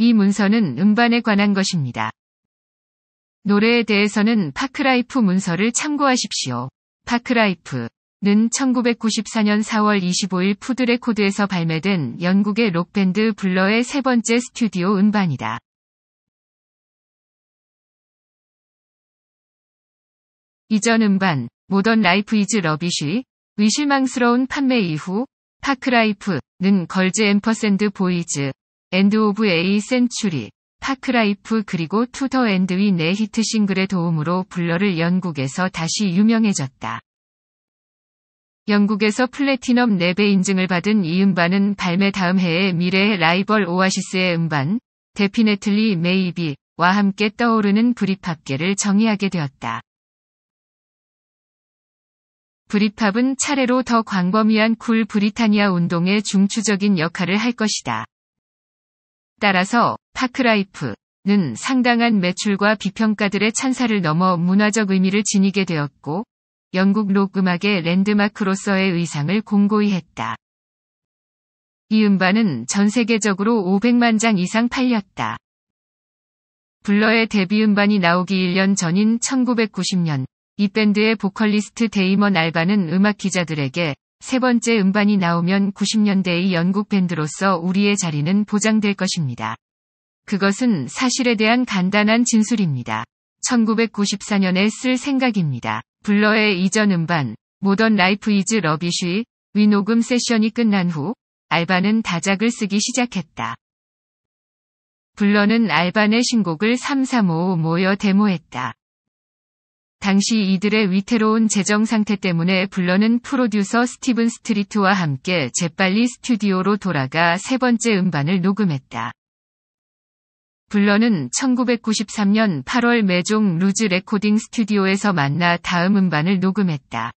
이 문서는 음반에 관한 것입니다. 노래에 대해서는 파크라이프 문서를 참고하십시오. 파크라이프는 1994년 4월 25일 푸드레코드에서 발매된 영국의 록밴드 블러의 세 번째 스튜디오 음반이다. 이전 음반 모던 라이프 이즈 러비쉬 의실망스러운 판매 이후 파크라이프는 걸즈 앰퍼샌드 보이즈 엔드 오브 에이 센츄리, 파크라이프 그리고 투더 앤드 위네 히트 싱글의 도움으로 블러를 영국에서 다시 유명해졌다. 영국에서 플래티넘 랩의 네 인증을 받은 이 음반은 발매 다음 해에 미래의 라이벌 오아시스의 음반, 데피네틀리 메이비와 함께 떠오르는 브리팝계를 정의하게 되었다. 브리팝은 차례로 더 광범위한 쿨 브리타니아 운동의 중추적인 역할을 할 것이다. 따라서 파크라이프는 상당한 매출과 비평가들의 찬사를 넘어 문화적 의미를 지니게 되었고 영국 록 음악의 랜드마크로서의 의상을 공고히 했다. 이 음반은 전 세계적으로 500만 장 이상 팔렸다. 블러의 데뷔 음반이 나오기 1년 전인 1990년, 이 밴드의 보컬리스트 데이먼 알바는 음악 기자들에게 세 번째 음반이 나오면 90년대의 영국 밴드로서 우리의 자리는 보장될 것입니다. 그것은 사실에 대한 간단한 진술입니다. 1994년에 쓸 생각입니다. 블러의 이전 음반 모던 라이프 이즈 러비쉬 위녹음 세션이 끝난 후 알바는 다작을 쓰기 시작했다. 블러는 알바의 신곡을 3355 모여 데모했다. 당시 이들의 위태로운 재정 상태 때문에 불러는 프로듀서 스티븐 스트리트와 함께 재빨리 스튜디오로 돌아가 세 번째 음반을 녹음했다. 블러는 1993년 8월 매종 루즈 레코딩 스튜디오에서 만나 다음 음반을 녹음했다.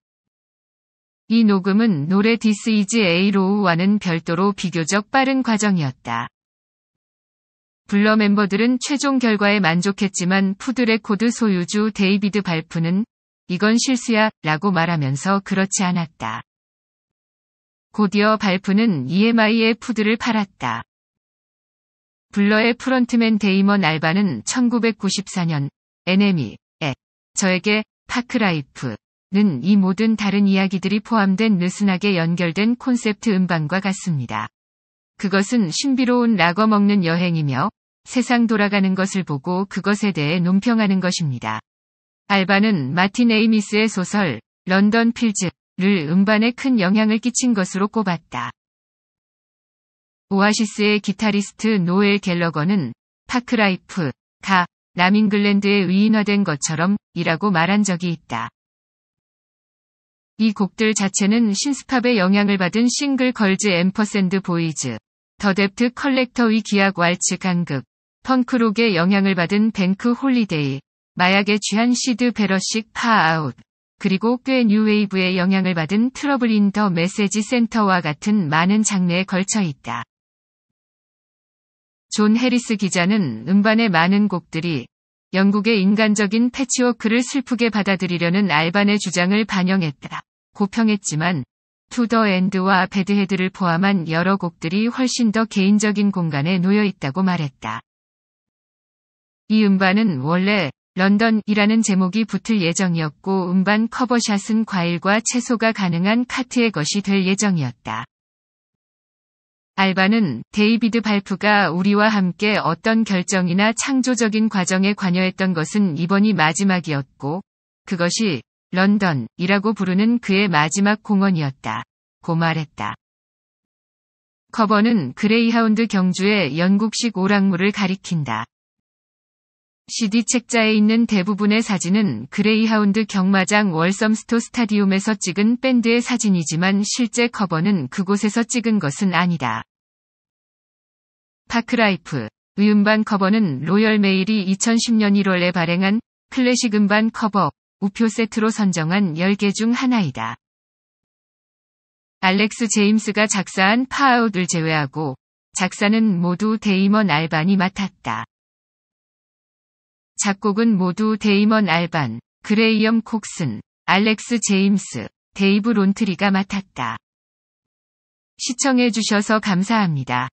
이 녹음은 노래 디스 이즈 에이로우와는 별도로 비교적 빠른 과정이었다. 블러 멤버들은 최종 결과에 만족했지만 푸드레코드 소유주 데이비드 발프는 이건 실수야 라고 말하면서 그렇지 않았다. 곧이어 발프는 EMI의 푸드를 팔았다. 블러의 프런트맨 데이먼 알바는 1994년 NME에 저에게 파크라이프는 이 모든 다른 이야기들이 포함된 느슨하게 연결된 콘셉트 음반과 같습니다. 그것은 신비로운 락어 먹는 여행이며 세상 돌아가는 것을 보고 그것에 대해 논평하는 것입니다. 알바는 마틴 에이미스의 소설 런던 필즈를 음반에 큰 영향을 끼친 것으로 꼽았다. 오아시스의 기타리스트 노엘 갤러거는 파크라이프가 남잉글랜드에 의인화된 것처럼 이라고 말한 적이 있다. 이 곡들 자체는 신스팝의 영향을 받은 싱글 걸즈 앰퍼샌드 보이즈, 더 뎁트 컬렉터위 기악 왈츠 간극, 펑크록의 영향을 받은 뱅크 홀리데이, 마약에 취한 시드 베러식 파아웃, 그리고 꽤 뉴웨이브의 영향을 받은 트러블 인 더 메시지 센터와 같은 많은 장르에 걸쳐 있다. 존 해리스 기자는 음반의 많은 곡들이 영국의 인간적인 패치워크를 슬프게 받아들이려는 알반의 주장을 반영했다. 고평했지만 투더 앤드와 배드헤드를 포함한 여러 곡들이 훨씬 더 개인적인 공간에 놓여 있다고 말했다. 이 음반은 원래 런던이라는 제목이 붙을 예정이었고 음반 커버샷은 과일과 채소가 가능한 카트의 것이 될 예정이었다. 알바는 데이비드 발프가 우리와 함께 어떤 결정이나 창조적인 과정에 관여했던 것은 이번이 마지막이었고, 그것이 런던이라고 부르는 그의 마지막 공헌이었다. 고 말했다. 커버는 그레이하운드 경주의 영국식 오락물을 가리킨다. CD 책자에 있는 대부분의 사진은 그레이하운드 경마장 월섬스토 스타디움에서 찍은 밴드의 사진이지만 실제 커버는 그곳에서 찍은 것은 아니다. 파크라이프 음반 커버는 로열메일이 2010년 1월에 발행한 클래식 음반 커버 우표 세트로 선정한 10개 중 하나이다. 알렉스 제임스가 작사한 파아웃을 제외하고 작사는 모두 데이먼 알반이 맡았다. 작곡은 모두 데이먼 알반, 그레이엄 콕슨, 알렉스 제임스, 데이브 론트리가 맡았다. 시청해주셔서 감사합니다.